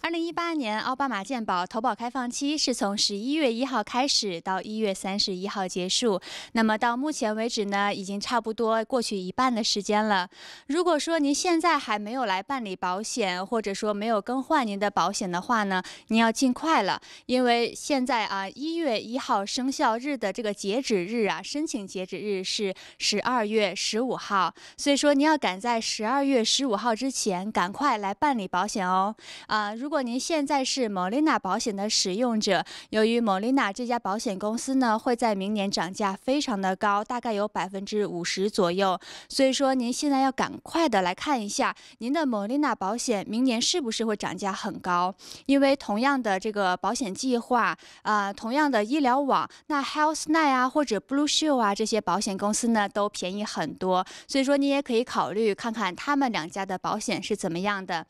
二零一八年奥巴马健保投保开放期是从十一月一号开始到一月三十一号结束。那么到目前为止呢，已经差不多过去一半的时间了。如果说您现在还没有来办理保险，或者说没有更换您的保险的话呢，您要尽快了，因为现在啊一月一号生效日的这个截止日啊，申请截止日是十二月十五号，所以说您要赶在十二月十五号之前赶快来办理保险哦，啊。啊，如果您现在是 Molina 保险的使用者，由于 Molina 这家保险公司呢，会在明年涨价非常的高，大概有百分之五十左右，所以说您现在要赶快的来看一下您的 Molina 保险明年是不是会涨价很高，因为同样的这个保险计划，啊，同样的医疗网，那 Health Net 啊或者 Blue Shield 啊这些保险公司呢都便宜很多，所以说你也可以考虑看看他们两家的保险是怎么样的，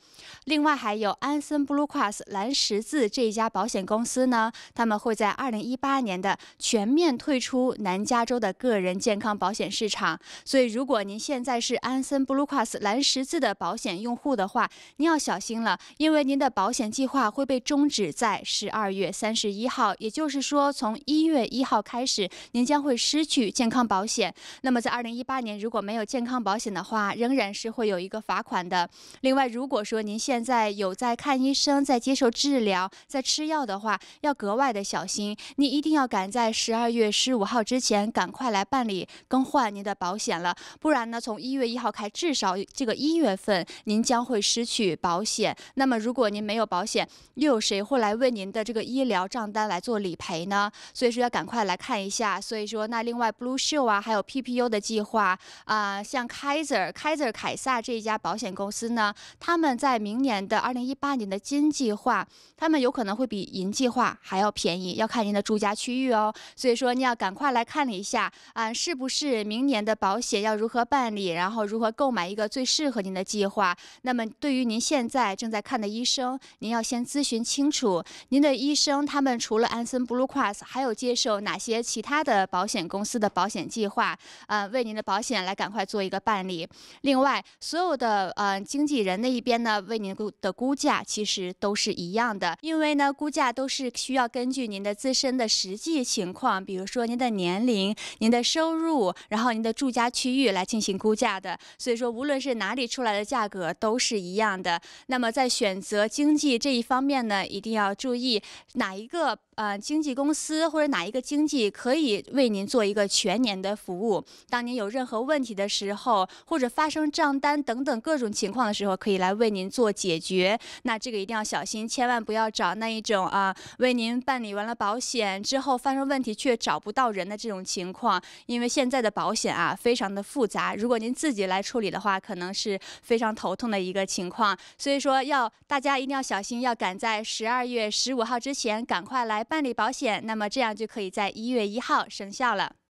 另外还有安。安森 BlueCross 蓝十字这家保险公司呢，他们会在二零一八年的全面退出南加州的个人健康保险市场。所以，如果您现在是安森 BlueCross 蓝十字的保险用户的话，您要小心了，因为您的保险计划会被终止在十二月三十一号，也就是说，从一月一号开始，您将会失去健康保险。那么，在二零一八年如果没有健康保险的话，仍然是会有一个罚款的。另外，如果说您现在有在看医生，在接受治疗，在吃药的话，要格外的小心。你一定要赶在十二月十五号之前，赶快来办理更换您的保险了，不然呢，从一月一号开，至少这个一月份您将会失去保险。那么，如果您没有保险，又有谁会来为您的这个医疗账单来做理赔呢？所以说要赶快来看一下。所以说，那另外 Blue Shield 啊，还有 P P U 的计划啊，像 Kaiser Kaiser 凯撒这一家保险公司呢，他们在明年的二零一八。看您的金计划，他们有可能会比银计划还要便宜，要看您的住家区域哦。所以说，你要赶快来看一下，啊，是不是明年的保险要如何办理，然后如何购买一个最适合您的计划。那么，对于您现在正在看的医生，您要先咨询清楚您的医生，他们除了安森 Blue Cross，还有接受哪些其他的保险公司的保险计划？啊，为您的保险来赶快做一个办理。另外，所有的呃经纪人那一边呢，为您的估价。其实都是一样的，因为呢，估价都是需要根据您的自身的实际情况，比如说您的年龄、您的收入，然后您的住家区域来进行估价的。所以说，无论是哪里出来的价格都是一样的。那么在选择经济这一方面呢，一定要注意哪一个呃经纪公司或者哪一个经纪可以为您做一个全年的服务。当您有任何问题的时候，或者发生账单等等各种情况的时候，可以来为您做解决。那那这个一定要小心，千万不要找那一种啊，为您办理完了保险之后发生问题却找不到人的这种情况。因为现在的保险啊，非常的复杂，如果您自己来处理的话，可能是非常头痛的一个情况。所以说，要大家一定要小心，要赶在十二月十五号之前赶快来办理保险，那么这样就可以在一月一号生效了。